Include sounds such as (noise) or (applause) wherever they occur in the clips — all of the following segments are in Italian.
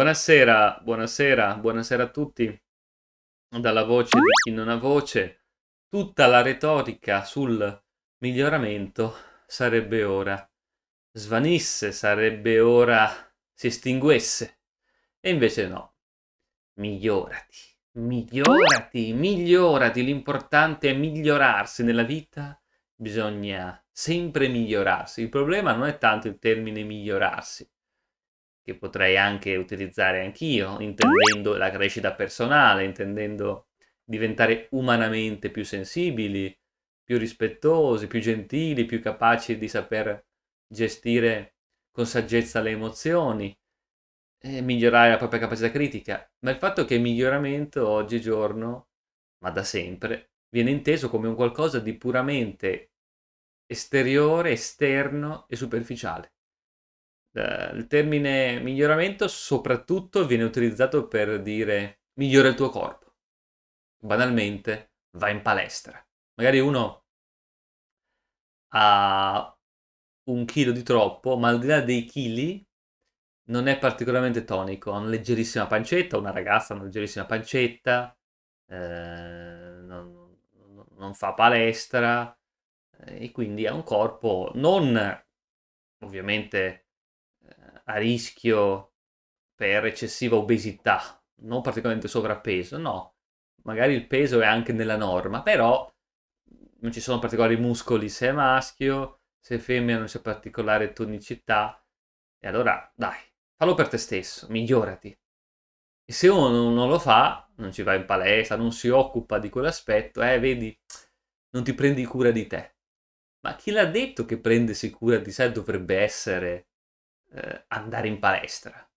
Buonasera, buonasera, buonasera a tutti. Dalla voce di chi non ha voce, tutta la retorica sul miglioramento sarebbe ora svanisse, sarebbe ora si estinguesse. E invece no. Migliorati, migliorati, migliorati. L'importante è migliorarsi nella vita. Bisogna sempre migliorarsi. Il problema non è tanto il termine migliorarsi, che potrei anche utilizzare anch'io, intendendo la crescita personale, intendendo diventare umanamente più sensibili, più rispettosi, più gentili, più capaci di saper gestire con saggezza le emozioni, migliorare la propria capacità critica. Ma il fatto che il miglioramento oggigiorno, ma da sempre, viene inteso come un qualcosa di puramente esteriore, esterno e superficiale. Eh, il termine miglioramento soprattutto viene utilizzato per dire migliora il tuo corpo. Banalmente, va in palestra. Magari uno ha un chilo di troppo, ma al di là dei chili non è particolarmente tonico. Ha una leggerissima pancetta, una ragazza ha una leggerissima pancetta, eh, non, non fa palestra eh, e quindi ha un corpo non ovviamente a rischio per eccessiva obesità, non particolarmente sovrappeso, no, magari il peso è anche nella norma, però non ci sono particolari muscoli se è maschio, se è femmina non c'è particolare tonicità, e allora dai, fallo per te stesso, migliorati. E se uno non lo fa, non ci va in palestra, non si occupa di quell'aspetto, eh, vedi, non ti prendi cura di te. Ma chi l'ha detto che prendersi cura di sé dovrebbe essere eh, andare in palestra.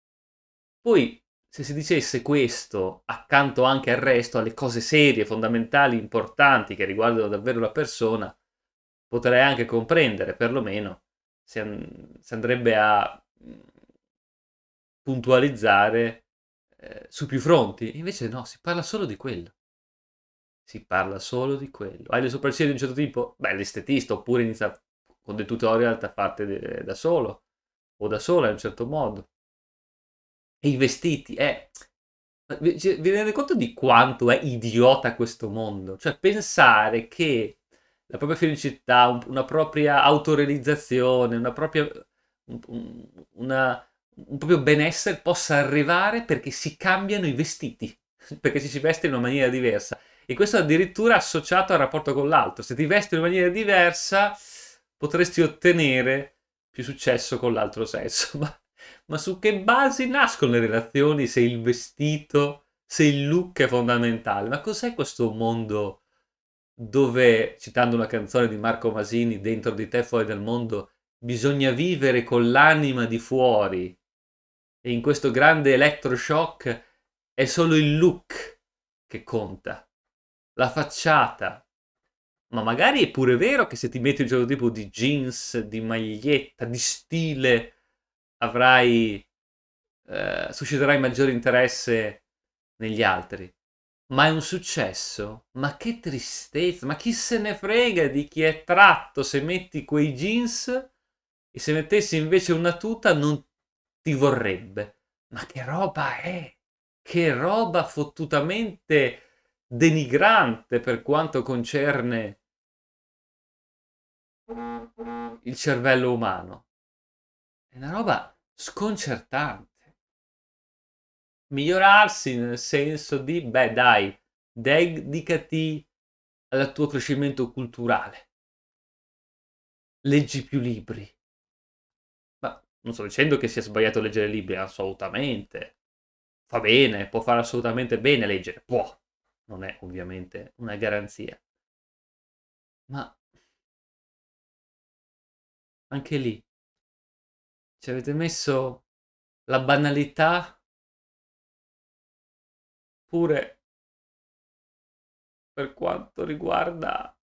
Poi, se si dicesse questo accanto anche al resto, alle cose serie, fondamentali, importanti che riguardano davvero la persona, potrei anche comprendere, perlomeno, se, an- si andrebbe a mm, puntualizzare eh, su più fronti. Invece no, si parla solo di quello. Si parla solo di quello. Hai le sopracciglia di un certo tipo? Beh, l'estetista, oppure inizia con dei tutorial da farti da solo o da sola in un certo modo. E i vestiti, eh. Vi, vi rendete conto di quanto è idiota questo mondo? Cioè, pensare che la propria felicità, un, una propria autorealizzazione, una propria, un, una, un proprio benessere possa arrivare perché si cambiano i vestiti, (laughs) perché ci si veste in una maniera diversa. E questo addirittura associato al rapporto con l'altro. Se ti vesti in maniera diversa, potresti ottenere più successo con l'altro sesso. (laughs) Ma, ma su che basi nascono le relazioni se il vestito, se il look è fondamentale? Ma cos'è questo mondo dove, citando una canzone di Marco Masini, dentro di te, fuori dal mondo, bisogna vivere con l'anima di fuori? E in questo grande electroshock è solo il look che conta, la facciata, ma magari è pure vero che se ti metti un certo tipo di jeans, di maglietta, di stile, avrai, eh, susciterai maggiore interesse negli altri. Ma è un successo? Ma che tristezza, ma chi se ne frega di chi è tratto se metti quei jeans e se mettessi invece una tuta non ti vorrebbe. Ma che roba è? Che roba fottutamente denigrante per quanto concerne il cervello umano. È una roba sconcertante. Migliorarsi nel senso di, beh dai, dedicati al tuo crescimento culturale. Leggi più libri. Ma non sto dicendo che sia sbagliato leggere libri, assolutamente. Fa bene, può fare assolutamente bene leggere, può. Non è ovviamente una garanzia. Ma anche lì ci avete messo la banalità pure per quanto riguarda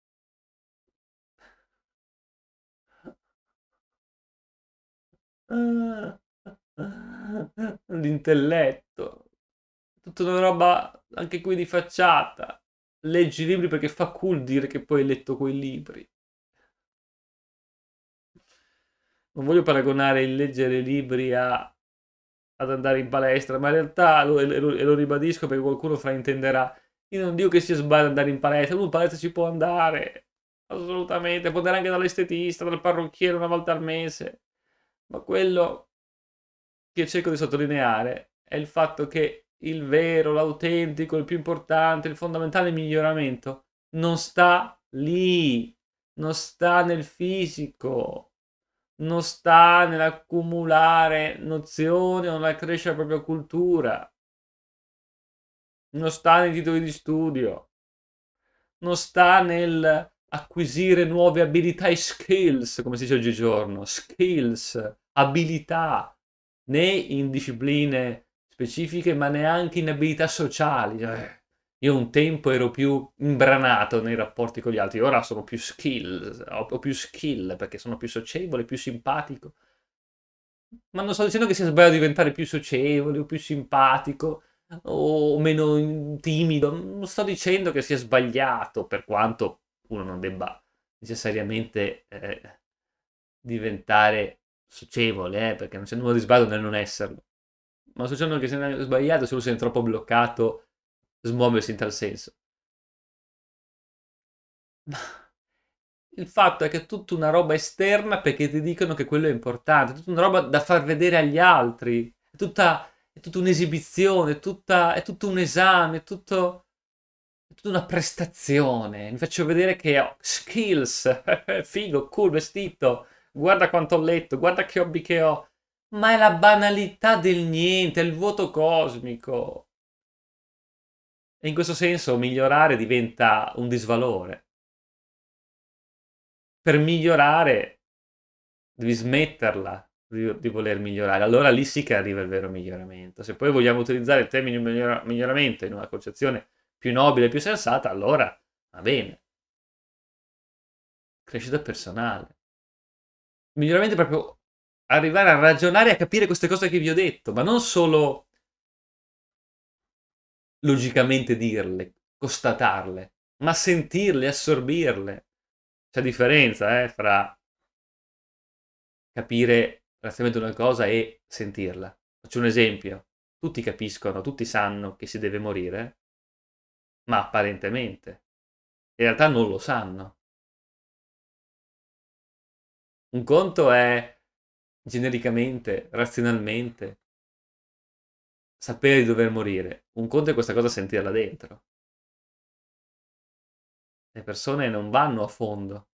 l'intelletto tutta una roba anche qui di facciata leggi i libri perché fa cool dire che poi hai letto quei libri non voglio paragonare il leggere libri a, ad andare in palestra, ma in realtà, lo, e lo, lo ribadisco perché qualcuno fraintenderà, io non dico che sia sbaglio andare in palestra, uno in palestra ci può andare, assolutamente, può andare anche dall'estetista, dal parrucchiere una volta al mese, ma quello che cerco di sottolineare è il fatto che il vero, l'autentico, il più importante, il fondamentale miglioramento non sta lì, non sta nel fisico, non sta nell'accumulare nozioni o nella crescita della propria cultura, non sta nei titoli di studio, non sta nel acquisire nuove abilità e skills, come si dice oggigiorno, skills, abilità, né in discipline specifiche, ma neanche in abilità sociali. Eh io un tempo ero più imbranato nei rapporti con gli altri, ora sono più skill, ho più skill perché sono più socievole, più simpatico. Ma non sto dicendo che sia sbagliato diventare più socievole o più simpatico o meno timido, non sto dicendo che sia sbagliato per quanto uno non debba necessariamente eh, diventare socievole, eh, perché non c'è nulla di sbagliato nel non esserlo. Ma sto dicendo che se è sbagliato se uno si è troppo bloccato smuoversi in tal senso. Ma il fatto è che è tutta una roba esterna perché ti dicono che quello è importante, è tutta una roba da far vedere agli altri, è tutta, è tutta un'esibizione, è, tutta, è, tutto un esame, è, tutto, è tutta una prestazione. Mi faccio vedere che ho skills, (laughs) figo, cool, vestito, guarda quanto ho letto, guarda che hobby che ho. Ma è la banalità del niente, è il vuoto cosmico. E in questo senso migliorare diventa un disvalore. Per migliorare devi smetterla di voler migliorare. Allora lì sì che arriva il vero miglioramento. Se poi vogliamo utilizzare il termine migliora- miglioramento in una concezione più nobile, più sensata, allora va bene. Crescita personale. Miglioramento è proprio arrivare a ragionare e a capire queste cose che vi ho detto, ma non solo logicamente dirle, constatarle, ma sentirle, assorbirle. C'è differenza eh, fra capire razionalmente una cosa e sentirla. Faccio un esempio. Tutti capiscono, tutti sanno che si deve morire, ma apparentemente. In realtà non lo sanno. Un conto è genericamente, razionalmente, sapere di dover morire. Un conto è questa cosa sentirla dentro. Le persone non vanno a fondo.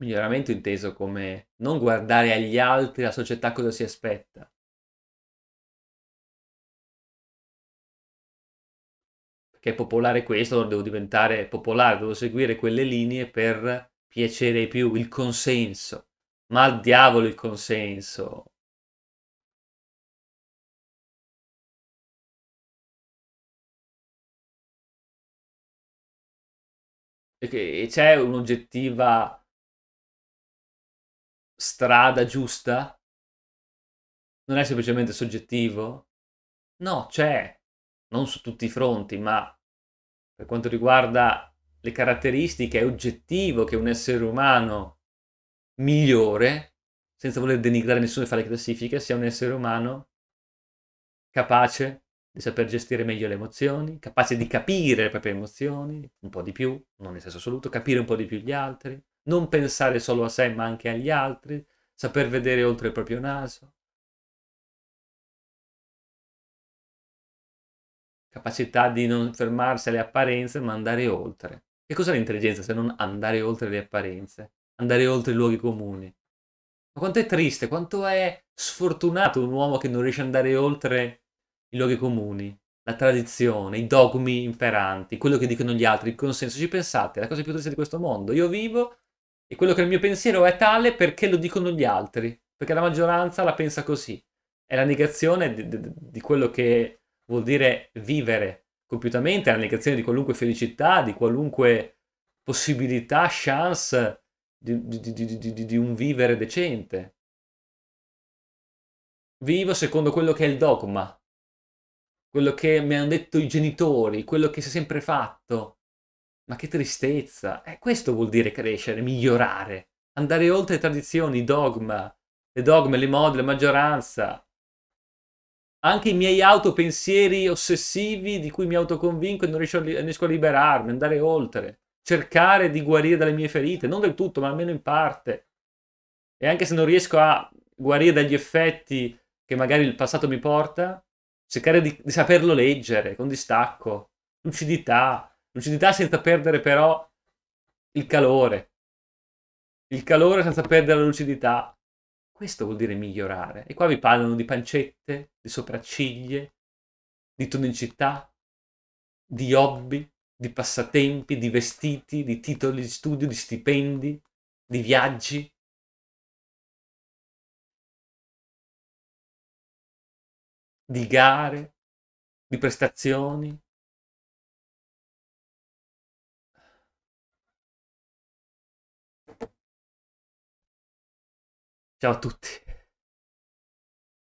Miglioramento inteso come non guardare agli altri, la società cosa si aspetta. Perché popolare questo, allora devo diventare popolare, devo seguire quelle linee per piacere ai più, il consenso. Ma al diavolo il consenso. E c'è un'oggettiva strada giusta? Non è semplicemente soggettivo? No, c'è, non su tutti i fronti, ma per quanto riguarda le caratteristiche, è oggettivo che un essere umano migliore, senza voler denigrare nessuno e fare classifiche, sia un essere umano capace di saper gestire meglio le emozioni, capace di capire le proprie emozioni, un po' di più, non nel senso assoluto, capire un po' di più gli altri, non pensare solo a sé ma anche agli altri, saper vedere oltre il proprio naso, capacità di non fermarsi alle apparenze ma andare oltre. Che cos'è l'intelligenza se non andare oltre le apparenze? andare oltre i luoghi comuni. Ma quanto è triste, quanto è sfortunato un uomo che non riesce ad andare oltre i luoghi comuni, la tradizione, i dogmi imperanti, quello che dicono gli altri, il consenso. Ci pensate, è la cosa più triste di questo mondo. Io vivo e quello che il mio pensiero è tale perché lo dicono gli altri, perché la maggioranza la pensa così. È la negazione di, di, di quello che vuol dire vivere compiutamente, è la negazione di qualunque felicità, di qualunque possibilità, chance di, di, di, di un vivere decente. Vivo secondo quello che è il dogma, quello che mi hanno detto i genitori, quello che si è sempre fatto. Ma che tristezza! Eh, questo vuol dire crescere, migliorare, andare oltre le tradizioni, i dogma, le dogme, le mode, la maggioranza. Anche i miei autopensieri ossessivi di cui mi autoconvinco e non riesco a, non riesco a liberarmi, andare oltre cercare di guarire dalle mie ferite, non del tutto, ma almeno in parte. E anche se non riesco a guarire dagli effetti che magari il passato mi porta, cercare di, di saperlo leggere con distacco, lucidità, lucidità senza perdere però il calore, il calore senza perdere la lucidità. Questo vuol dire migliorare. E qua vi parlano di pancette, di sopracciglie, di tonicità, di hobby, di passatempi, di vestiti, di titoli di studio, di stipendi, di viaggi. di gare, di prestazioni. Ciao a tutti.